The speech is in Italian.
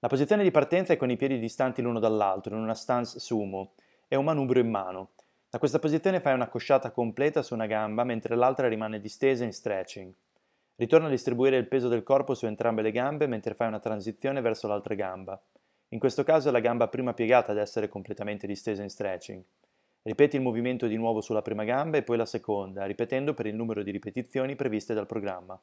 La posizione di partenza è con i piedi distanti l'uno dall'altro, in una stance sumo, e un manubrio in mano. Da questa posizione fai una cosciata completa su una gamba mentre l'altra rimane distesa in stretching. Ritorna a distribuire il peso del corpo su entrambe le gambe mentre fai una transizione verso l'altra gamba. In questo caso è la gamba prima piegata ad essere completamente distesa in stretching. Ripeti il movimento di nuovo sulla prima gamba e poi la seconda, ripetendo per il numero di ripetizioni previste dal programma.